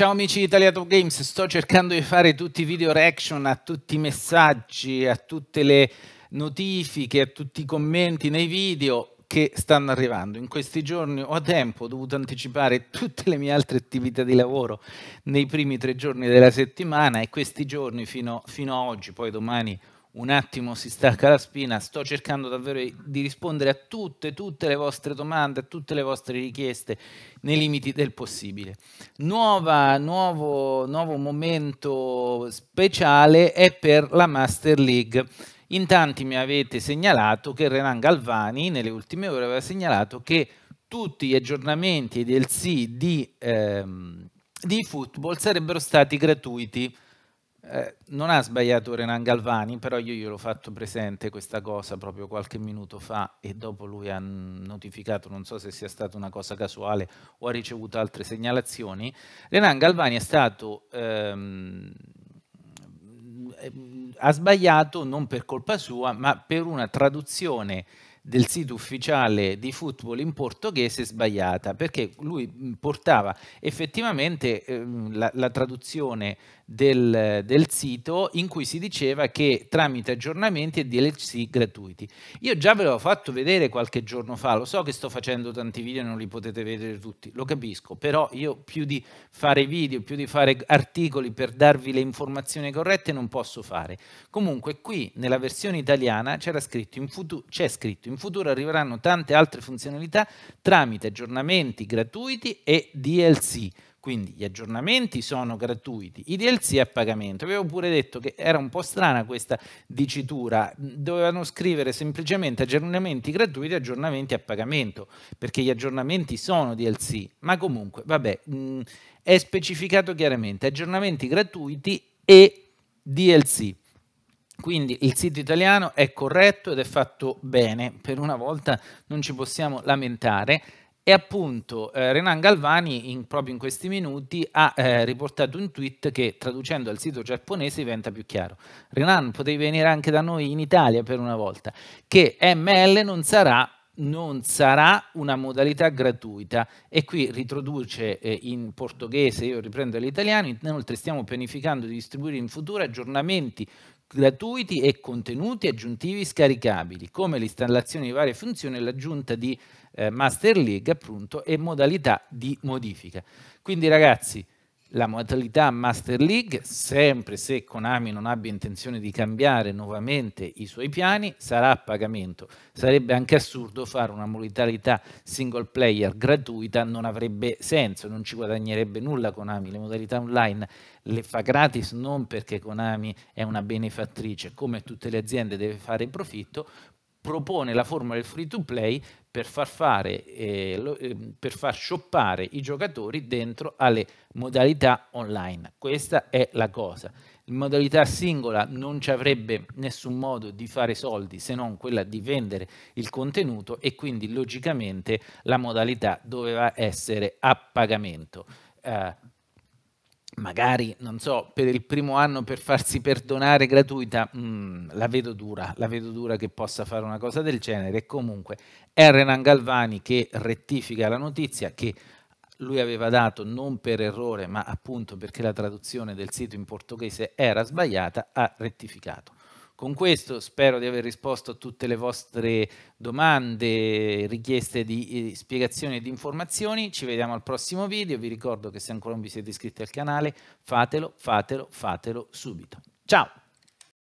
Ciao amici di Italia Top Games, sto cercando di fare tutti i video reaction a tutti i messaggi, a tutte le notifiche, a tutti i commenti nei video che stanno arrivando. In questi giorni ho tempo, ho dovuto anticipare tutte le mie altre attività di lavoro nei primi tre giorni della settimana e questi giorni fino, fino a oggi, poi domani un attimo si stacca la spina, sto cercando davvero di rispondere a tutte, tutte le vostre domande, a tutte le vostre richieste nei limiti del possibile. Nuova, nuovo, nuovo momento speciale è per la Master League. In tanti mi avete segnalato che Renan Galvani nelle ultime ore aveva segnalato che tutti gli aggiornamenti del DLC di, ehm, di football sarebbero stati gratuiti eh, non ha sbagliato Renan Galvani, però io gliel'ho fatto presente questa cosa proprio qualche minuto fa e dopo lui ha notificato, non so se sia stata una cosa casuale o ha ricevuto altre segnalazioni. Renan Galvani è stato... Ehm, ehm ha sbagliato non per colpa sua, ma per una traduzione del sito ufficiale di football in portoghese sbagliata, perché lui mm, portava effettivamente ehm, la, la, traduzione del, del, sito in cui si diceva che tramite aggiornamenti e DLC gratuiti. Io già ve l'ho fatto vedere qualche giorno fa, lo so che sto facendo tanti video e non li potete vedere tutti, lo capisco, però io più di fare video, più di fare articoli per darvi le informazioni corrette non posso fare. Comunque qui nella versione italiana c'era scritto in futuro, c'è scritto in futuro arriveranno tante altre funzionalità tramite aggiornamenti gratuiti e DLC. Quindi gli aggiornamenti sono gratuiti, i DLC a pagamento. Avevo pure detto che era un po' strana questa dicitura, dovevano scrivere semplicemente aggiornamenti gratuiti e aggiornamenti a pagamento, perché gli aggiornamenti sono DLC, ma comunque, vabbè, mh, mm, è specificato chiaramente aggiornamenti gratuiti e DLC. Quindi il sito italiano è corretto ed è fatto bene, per una volta non ci possiamo lamentare. E appunto eh, Renan Galvani in, proprio in questi minuti ha eh, riportato un tweet che traducendo al sito giapponese diventa più chiaro. Renan, potevi venire anche da noi in Italia per una volta, che ML non sarà non sarà una modalità gratuita e qui ritroduce eh, in portoghese, io riprendo l'italiano, inoltre stiamo pianificando di distribuire in futuro aggiornamenti gratuiti e contenuti aggiuntivi scaricabili, come l'installazione di varie funzioni e l'aggiunta di eh, Master League appunto e modalità di modifica. Quindi ragazzi, la modalità Master League, sempre se Konami non abbia intenzione di cambiare nuovamente i suoi piani, sarà a pagamento. Sarebbe anche assurdo fare una modalità single player gratuita, non avrebbe senso, non ci guadagnerebbe nulla Konami. Le modalità online le fa gratis non perché Konami è una benefattrice, come tutte le aziende deve fare profitto, propone la formula del free to play per far, fare, eh, lo, eh, per far shoppare i giocatori dentro alle modalità online. Questa è la cosa. In modalità singola non ci avrebbe nessun modo di fare soldi se non quella di vendere il contenuto e quindi logicamente la modalità doveva essere a pagamento. Eh, magari, non so, per il primo anno per farsi perdonare gratuita, mh, mm, la vedo dura, la vedo dura che possa fare una cosa del genere. E comunque è Renan Galvani che rettifica la notizia che lui aveva dato non per errore, ma appunto perché la traduzione del sito in portoghese era sbagliata, ha rettificato. Con questo spero di aver risposto a tutte le vostre domande, richieste di eh, spiegazioni e di informazioni. Ci vediamo al prossimo video. Vi ricordo che se ancora non vi siete iscritti al canale, fatelo, fatelo, fatelo subito. Ciao!